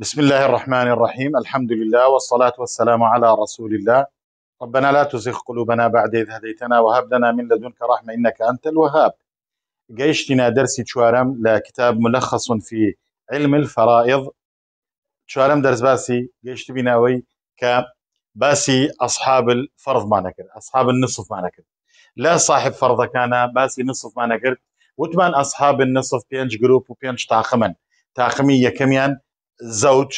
بسم الله الرحمن الرحيم الحمد لله والصلاة والسلام على رسول الله ربنا لا تزغ قلوبنا بعد إذ هديتنا وهب لنا من لدنك رحمة إنك أنت الوهاب قيشتنا درسي شوارم لكتاب ملخص في علم الفرائض شوارم درس باسي قيشت بناوي ك باسي أصحاب الفرض ما نكر أصحاب النصف ما نكر لا صاحب فرض كان باسي نصف ما نكر وتمان أصحاب النصف بينج جروب وبينج تاخمن تاخمي كميان زوج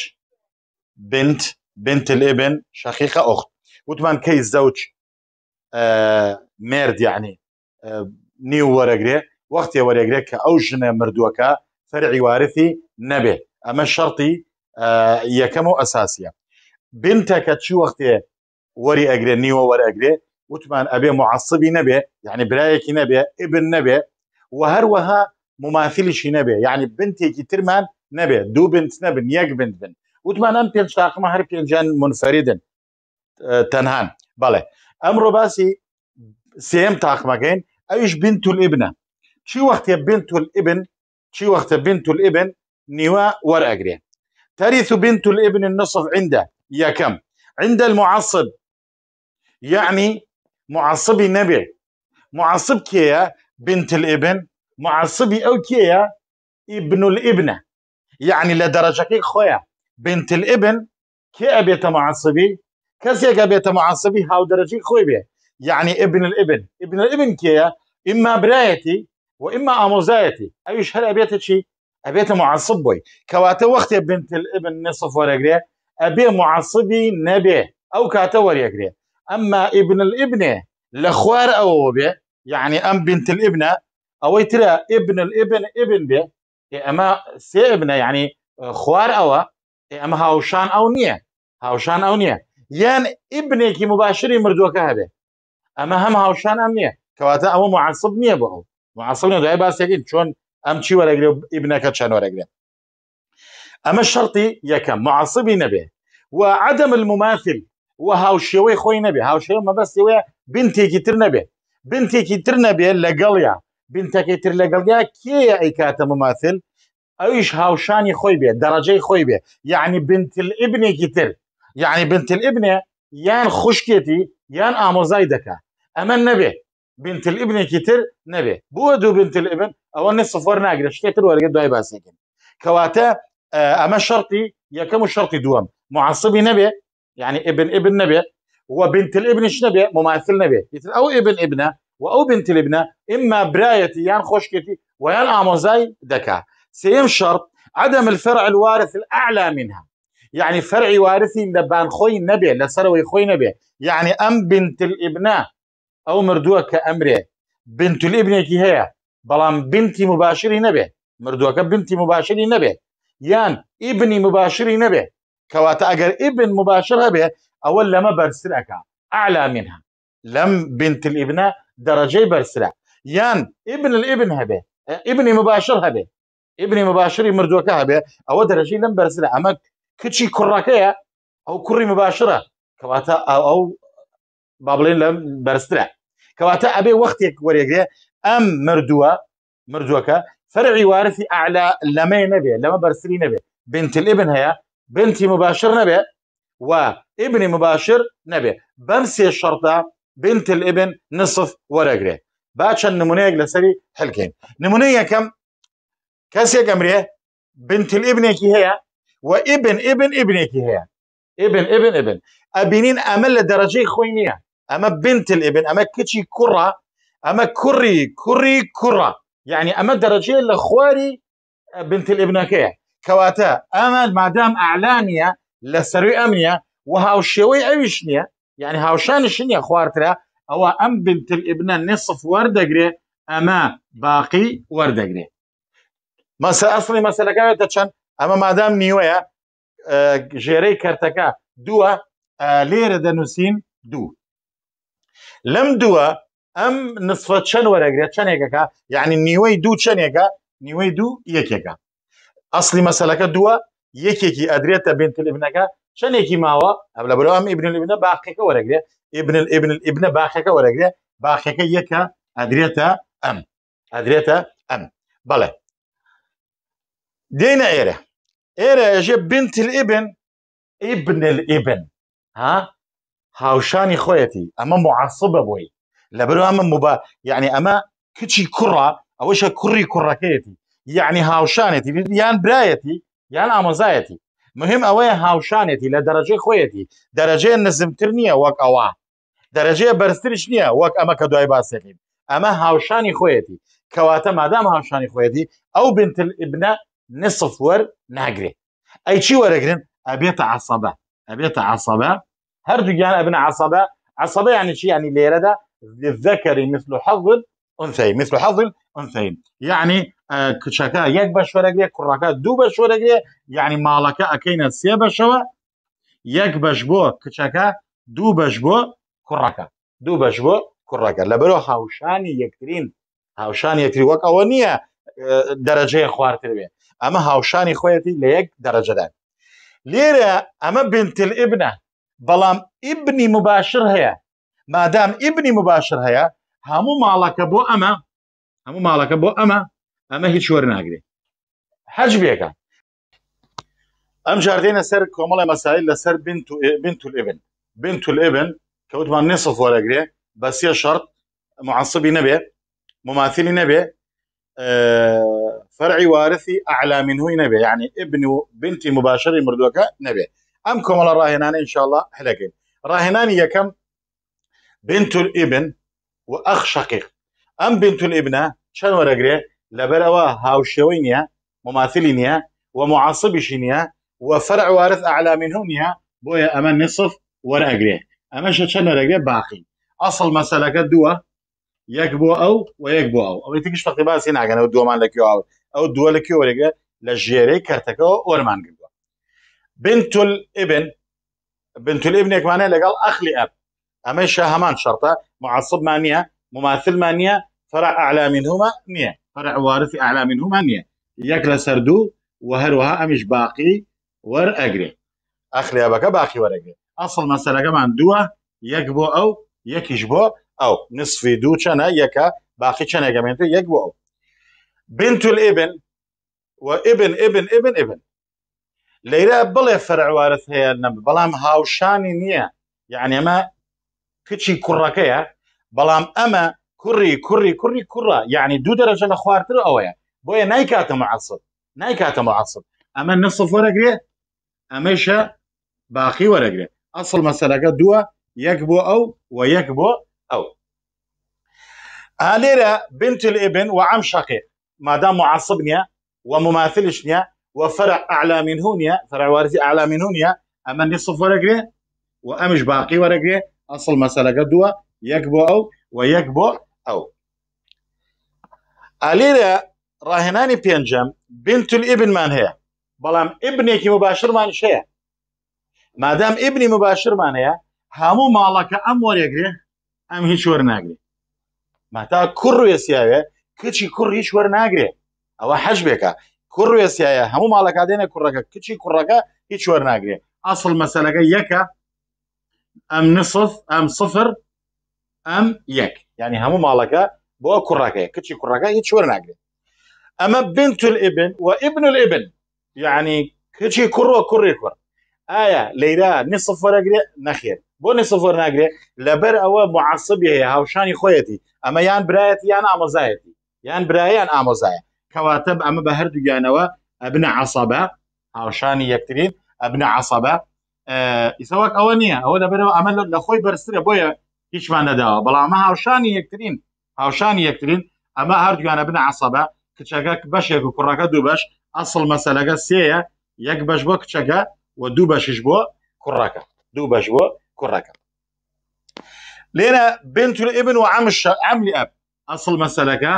بنت بنت الابن شقيقة أخت وطبعا كي الزوج آه ميرد يعني آه نيو ورقري وقت يا ورقري كأو جنة مردوكا فرعي وارثي نبه أما الشرطي آه يكمو أساسيا بنتك تشي وقت وري أجري نيو ورقري أجري وتمان أبي معصبي نبي يعني برايك نبي ابن نبي وهروها مماثلش نبي يعني بنتي كترمان بنت نبي يك بنت بن وتمان ئەم پێنج تاقمە جان پێنجان منفەریدن آه، تەنهان بەڵێ ئەمڕۆ باسی سێم تاقمەکەین ئەویش بین تول ئبنە چی وەختێ بین بنت الابن چی وەختە بین تول ئبن نیوە وەرئەگرێ ترث بنت الابن النصف عنده يا كم عند المعصب يعني معصبي نبي معصب كيا بنت الابن معصبي او كيا ابن الابنه يعني لدرجه كي خويا بنت الابن كي ابيت معصبي كسي ابيت معصبي هاو درجه خوي بيه يعني ابن الابن ابن الابن كي اما برايتي واما اموزايتي ايش هل ابيت شي ابيت معصبي كواتا وقت بنت الابن نصف ورقري ابي معصبي نبي او كاتور ورقري اما ابن الابن لخوار او بيه يعني ام بنت الابنه او ترى ابن الابن ابن به ئەمە سێ بنە یعنی خوار ئەوە ئەمە هاوشان ئەو نییە هاوشان ئەو نییە یان ئیبنێکی مباشری مردووەکە هەبێ ئەمە هەم هاوشان ئەم نییە کەواتە ئەوە معسب نییە بۆ ئەو معسب نیە دوای باسێکی چۆن ئەم چی وەرەگرێ و ئیبنەکە چەند وەرەگرێ ئەمە شەرتی یەکەم معسبی نەبێ و عدم المماثل و هاوشێوەی خۆی نەبێ هاوشێوە مەبەستەوەە بنتێکی تر نەبێ بنتێکی تر نەبێ لەگەڵە بنتەکەی تر لەگەڵیا کێ ئەیکاتە مماثل ئەویش هاوشانی خۆی بێ دەڕەجەی خۆی بێ یعنی بنتل ئبنێکی تر یعنی بنتل ئبنێ یان خوشکێتی یان ئامۆزای دەکا ئەمە نەبێ بنتل ئبنێکی تر نەبێ بووە دوو بنتل ئبن ئەوە نە سفۆر ناگرێت شتێتتر وەرگە دوای باسێکن کەواتە ئەمە شەرتی یەکەم و شەرتی دووەم معاصبی نەبێ یعنی ئبن ئبن نەبێ وبنتل ئبنش نەبێ مماثل نەبێ ئەو ئبن ئبنە بنت لبنا إما برايتي يان خشكتي ويان آموزاي دكا سيم شرط عدم الفرع الوارث الأعلى منها يعني فرعي وارثي لبان خوي نبي لسروي خوي نبي يعني أم بنت الإبناء أو مردوة كأمره بنت الإبنة كي هي بلان بنتي مباشري نبي مردوة كبنتي مباشري نبي يان ابني مباشري نبي كواتا أجر ابن مباشر به أول لما برسلك أعلى منها لم بنت الإبناء درجه برسلا يان ابن الابن هبه ابني مباشر هەبێ ابني مباشر مردوك هەبێ او دەرەژەی لەم بەرزرا ئەمە کچی او كري مباشرة كواتا او او با بڵێن لەم بەرزرا کەواتە ئەبێ وەختێک وەرێگرێ ام مردووە مردوكا فرعي وارثي اعلى لما نبي لما بەرسری نبي بنت الابن هي بنتي مباشر نبي و مباشر نبي بمسي الشرطه بنت الابن نصف ورا جريه باتشا النمونية جلسري حلقين نمونية كم كاسيا جمريه بنت الابن كي هي وابن ابن ابن كي هي ابن ابن ابن ابنين امل درجه خوينيه اما بنت الابن اما كتشي كره اما كري كري كره يعني اما درجه لخواري آه، بنت الابن كي كواتا اما ما دام اعلانيه لسري امنيه وهاو شوي عيشنيه یعنی هاوشانش نییە خواردرا ئەوە ئەم بنتر ئبنە نصف وەردەگرێ ئەمە باقی وەردەگرێ مەسە ئەسڵی مەسلەکەوێتە چەند ئەمە مادام نیوەیە ژێرەی کەرتەکە دووە لێرە دەنووسین دوو لەم دووە ئەم نصفە چەند وەرەگرێت چەندێکەکە یعنی نیوەی دوو چەندێکە نیوەی دوو یەکێکە ئەسلی مەسلەکە دووە یەکێکی ئەدرێتە بنتلبنەکە شنێکی ماوە ئەم لە بەرەوە ئەم ئبن لەبنە باقیەکە ابن ئبن ئبن ئبنە باخەکە وەرەگرێ باخەکە یەکە ئەدرێتە ئەم ئەدرێتە ئەم بەڵێ دێنە ئێرە ئێرە ئەژێ بنت ئبن ابن ئبن ها هاوشانی خۆیەتی اما مععصبە بوي لبرو بەرەوە مبا يعني اما ئەمە کچی کوڕە ئەوەشە کوڕی کوڕەکەیەتی يعني هاوشانێتی یان برایەتی یان ئامۆزایەتی مهم ئەوەیە هاوشانێتی لدرجه دەرەجێ خۆیەتی درجه نزمتر نییە درجه ئەوە دەرەجەیە بەرزترش نییە وەک ئەمە کە دوای اما ئەمە هاوشانی خۆیەتی کەواتە مادام هاوشانی او بنت الابن نصف ور ناگرێت ئەی چی وەرەگرن ئەبێتە عسەبە ئەبێتە عسەبە هەردووگیان ئەبن عصبه عسەبە یانی چی ینی ده للذكر مثل حظ انثي مثل حظ ئەفین یعنی کچەکە یەک بە شوەرەگرێ کوڕەکە دوو بە شوەرەگرێ یعنی ماڵەکە ئەەکەینە سێ بەشەوە یەک بەش بۆ کچەکە دوو بەش بۆ کوڕەکە دوو بەش بۆ کوڕەکە لە بەرەوە هاوشانی یەکترین هاوشان یەکتری وەکەوە نییە دەرەجەیە خواردتر بێ ئەمە هاوشانی خۆەتی لە یەک دەرەجەدان لێرە ئەمە بنتل ئبنە بەڵام ئیبنی مباشر هەیە مادام ئیبنی مباشر هەیە هەموو ماڵەکە بۆ ئەمە هەموو ماڵەکە اما اما ئەمە هیچ وەر ناگرێت حەج بێکە ئەم جاردێنە سەر کۆمەڵی مەسایل لەسەر بنت الابن بنت الابن ما نصف بس هي شرط معصبي نبي مماثل نبي اه، فرعي وارثي اعلى منه نبي يعني ابن بنتي مباشر مردوكا نبي ام كمل راهنان ان شاء الله حلقين راهنان يا كم بنت الابن واخ شقيق ام بنت الابنە چەند وەرەگرێ لەبەرەوە هاوشێوەی نییە مماثلی نییە ومعاصبیشی نییە وفرع وارث أعلى منه نییە بۆیە ئەمە نصف وەرەگرێ اما چەند وەرەگرێ باقي اصل مسألة دووە يكبو او ويكبو او او بۆ فقط ئەوەی هنا فەقی باسی مان دووەمان او او دوا دووە لەکوێ وەرەگە لە ژێرەی کەرتەکەەوە ئۆرمان کردووە بنت الابن بنت الابن يكمانه لقال أخلي أب أما شهمان شرطة معصب مانية مماثل مانية فرع أعلى منهما نية فرع وارثي أعلى منهما نية يكلا سردو وهروها أمش باقي ور أجري أخلي أبكا باقي ور أجري أصل مسألة كمان دوا يكبو أو يكشبو أو نصف دو شنا يكا باقي شنا كمان يكبو أو بنت الابن وابن ابن ابن ابن ليرى بلا فرع وارث هي النب بلام هاوشاني نية يعني ما كتشي كركيا بلام أما كري كري كري كرة يعني دو درجة الأخوار ترى أويا بويا نایکاتە مععسب نایکاتە مععسب أما نصف وەرەگرێ ئەمەشە باقي وەرەگرێ أصل مەسەلەکە دووە يكبو أو ويكبو أو یەک بنت الابن وعم شقيق ما دام نیە ومماثلش وفرع أعلى من هونيا فرع وارثي أعلى من هونيا أما نصف ورقة وأمش باقي ورقة أصل مسألة دوا يكبو أو ويكبو ئەو ئالێرە ڕاهێنانی پێنجەم بنتول ئبنمان هەیە بەڵام ئبنێکی مباشرمان شەیە مادام ئبنی مباشرمان هەیە هەموو ماڵەکە ئەم وەرێگرێ ئەم هیچ وەرناگرێ ماتا کوڕێسیاوێ کچی کوڕ هیچ وەرناگرێ ئەوە حەج بێکە کوڕێسیایە هەموو ماڵەکە دێنە کوڕەکە کچی کوڕەکە هیچ وەرناگرێ ئەسڵ مەسلەکە یەکە ئەم نصف ئەم صفر ئەم یەک يعني همو مالكا بو كوراكه كتشي كوراكه يتشور ناقري اما بنت الابن وابن الابن يعني كتشي كرو كوري كور ايا ليرا نصف فرقري نخير بو نصف فرقري لبر او معصب هي هاوشاني خويتي اما يان برايتي يان امزايتي يان برايان يان امزاي كواتب اما بهر دجانوا ابن عصبه هاوشاني يكترين ابن عصبه يسوى كوانيا اوانيه او لبر عمل لخوي برسري بويا هیچ من هیچمان نەداوە بەڵام هاوشانی یەکترین هاوشانی یەکترین ئەمە بنا عصبه عسەبە کچەکە بەشێک و دو بش اصل ئەسڵ مەسەلەکە سیه یک بش با کچەکە و دو بشش با کوڕەکە دو بش با کوڕەکە لێرە بنت الابن و عم, عم اب اصل عمش عملی ئەب ئەسڵ مەسەلەکە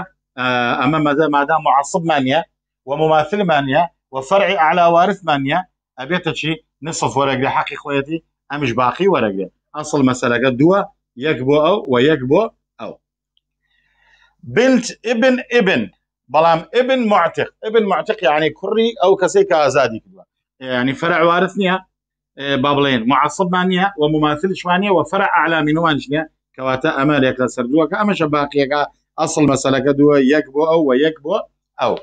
ئەمە مەدە مادام مععصبمانە ومماثلمانە وفرعي على وارثمانە ئەبێتە چی نصف وەرەگرێ حەقی خۆەتی ئەمیش باقی اصل ئەسڵ مەسەلەکە دووە يكبو أو ويكبو أو بنت ابن ابن بلام ابن معتق ابن معتق يعني كري أو كسيك أزادي يعني فرع وارثنيا إيه، بابلين معصب مانيا ومماثل شوانيا وفرع أعلى من وانشنيا كواتا أمال يكلا سردوا كأما شباقيا أصل مسألة كدوا يكبو أو ويكبو أو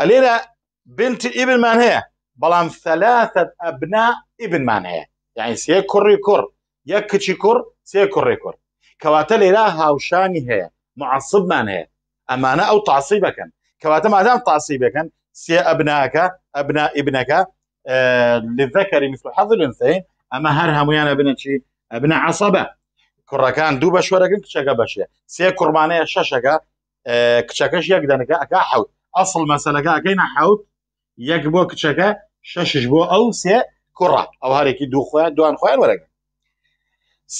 الليلة بنت ابن من هي بلام ثلاثة أبناء ابن من هي يعني سيه كري كر یەک کچی کوڕ سێ کوڕێ کوڕ کەواتە لێرا هاوشانی هەیە مععسبمان هەیە ئەمانە ئەو تاسی بکەن کەواتە مادام تاسی بکەن سێ ئەبناکە ابنا ئیبنەکە لذەکەری مثل حەز لنسین ئەمە هەر هەمویانە بنەچی ئەبنا عسەبە کوڕەکان دوو بە شوەرەگەن کچەکە بەشێ سێ کوڕمانەیە شەشەکە کچەکەش یەک دەنەکە ئەک حوت ئەسڵ مەسلەکە ئەەکەینە حوت یەک بۆ کچەکە شەشش بۆ ئەو سێ کوڕات ئەو دو دوو دو دوان خۆیان وەرەگە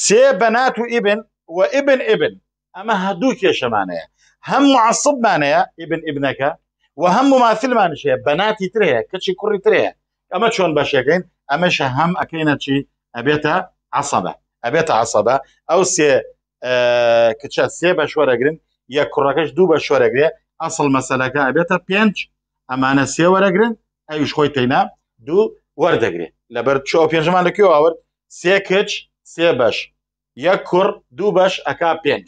سێ بەنات و ئیبن و ئیبن ئیبن ئەمە هەردوو کێشەمانەیە هەم معسبمانەیە ئیبن ئیبنەکە و هەم مماثلمانشەیە بەناتی ترەیە کەچی کوڕی ترەیە ئەمە چۆن بەشەکەین ئەمەشە هەم ئەەکەینە چی ئەبێتە عسەبە ئەبێتە عسەبە ئەو سێ کچە سێ بە شوەرەگرن یە کوڕەکەش دوو بە شوەرەگرێ ئەسڵ مەسەلەکە ئەبێتە پێنج ئەمانە سێ وەرەگرن ئەوش خۆی تینا دوو وەردەگرێت لەبەر چۆ پێنجمان لەکوێ ئاورد سێ کچ سێ بەش یەک کوڕ دوو بەش ئەک پێنج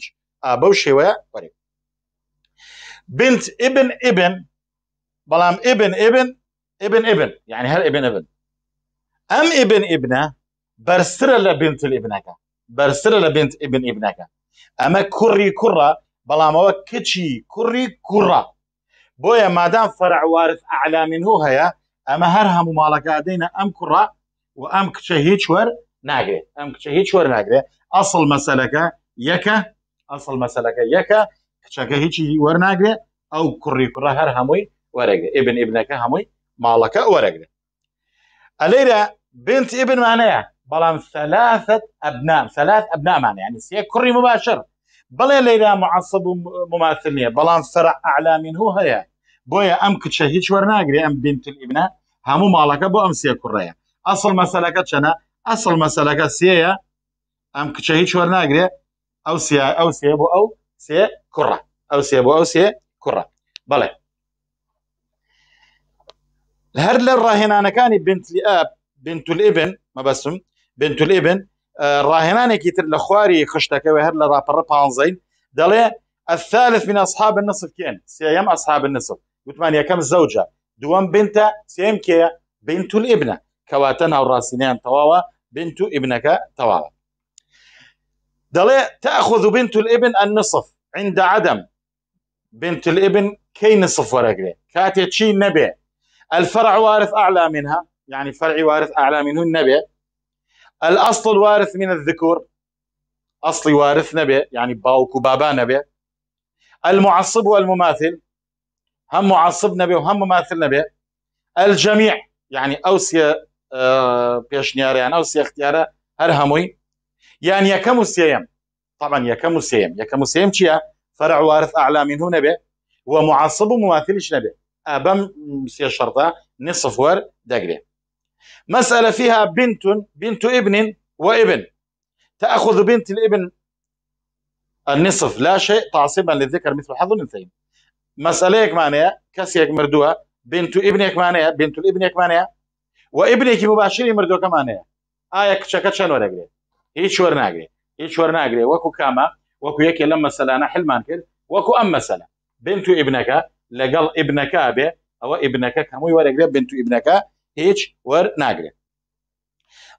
بەو شێوەیە وەری بنت ئبن ئبن بەڵام ئبن ئبن ئبن ئبن یعنی هەر ئبن ئبن ئەم ئبن ئبنە بەرسرە لە بنت ئبنەکە بەرسرە لە بنت ئبن ئبنەکە ئەمە کوڕی کوڕە بەڵامەوە کچی کوڕی کوڕە بۆیە مادام فەرعوارت ئاعلامین و هەیە ئەمە هەر هەموو ماڵەکە دەینە ئەم کوڕە و ئەم کچە هیچ وەر ناگرێت ئەم کچە هیچ اصل ناگرێت ئەسڵ اصل یەکە ئەسڵ مەسەلەکە یەکە کچەکە هیچی وەرناگرێت او کوڕی کوڕە هر هەمووی وەرەگرێت ابن ئبنەکە هەمووی ماڵەکە وەرەگرێت ئەلەیرە بنت ئبنمانەیە بەڵام سەلاست ثلاثه ابناء ثلاث ینی سێ کوڕی مباشر بڵێ لەیرا مععسب و مماثل نیە بەڵام سرە من هو هەیە بۆیە ام کچە هیچ وەرناگرێ بنت ئبنە هەموو ماڵەکە بۆ ئەم سێ کوڕەیە ئەسڵ مەسەلەکە چەنە اصل مساله ئەسڵ مەسەلەکە سێە ئەم کچە او سي ئەو سیا ئەو سێ بۆ ئەو سێ کوڕە ئەو سێ بۆ ئەو سێ کوڕە بەڵێ هەر لە بنت بنتلی ئەب بنتولئبن مەبەسم بنتولئبن ڕاهێنانێکی تر لە خواری خشتەکەوە هەر لە راپەڕە پانزین دلي الثالث من أصحاب النصف كين سيام أصحاب النصف وتمان يا كم زوجة دوام بنت سيام كي بنت الابنة كواتنا الراسينيان تواوا بنت ابنك تواوا دلي تاخذ بنت الابن النصف عند عدم بنت الابن كي نصف ورقري كاتي تشي نبي الفرع وارث أعلى منها يعني فرعي وارث أعلى منه النبي الأصل الوارث من الذكور أصلي وارث نبي يعني باوك وبابا نبي المعصب والمماثل هم معصب نبي وهم مماثل نبي الجميع يعني أوسيا پێشنیاریانە و سێختیارە هەر هەمووی یان یەکەم و سێم طبعا یەکەم و سێم یەکەم و سێم چییە فرع وارث أعلى منه نبي ومعصب مواثلش نبي أبم سي الشرطة نصف ور دقري مسألة فيها بنت بنت ابن وابن تأخذ بنت الابن النصف لا شيء تعصيبا للذكر مثل حظ الأنثيين مسألة يك معناها كسيك مردوها بنت ابنك معناها بنت الابن يك معناها و ئیبرێکی مباشری شنو ئایا کچەکە چەند وەرەگرێت هیچ وەرناگرێت هیچ وكو وەکو وكو وەکو یەکێ لەم مەسەلانە حلمان کرد وكو أم مەسەلە بنت ابنك لقل ابنك أبي أو ابنك كم هەمووی وەرەگرێت بنت ابنك هيش ور وەرناگرێت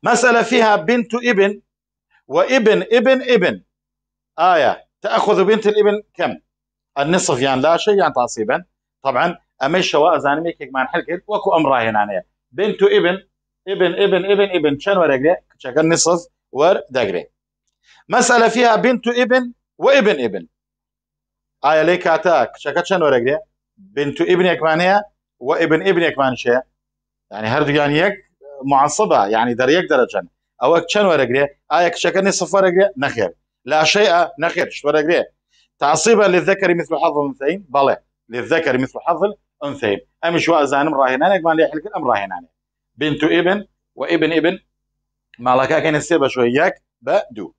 مسألة فيها بنت ابن وابن ابن ابن آية تأخذ بنت الابن كم النصف يعني لا شيء يعني تعصيبا طبعا أمي شواء زانمي كيك ما وكو أمراه هنا بنت ابن ابن ابن ابن ابن چەند وەرەگرێ نصف نسف وەردەگرێ مسألة فيها بنت ابن وابن ابن ئایا لەی کاتە کچەکە چەند وەرەگرێ ابن ابنێکمان هەیە وابن ابنێکمان شێ يعني يعني يك معصبة يعني در يك درجة أو كشن ورقري آية شكل نصف ورقري نخير لا شيء نخير شو ورقري تعصيبا للذكر مثل حظ الأنثيين بله للذكر مثل حظ الانثيين ام شو ازانم انا قبل يحلك الام راهن انا بنت ابن وابن ابن مالك كان السبب شو هيك بدو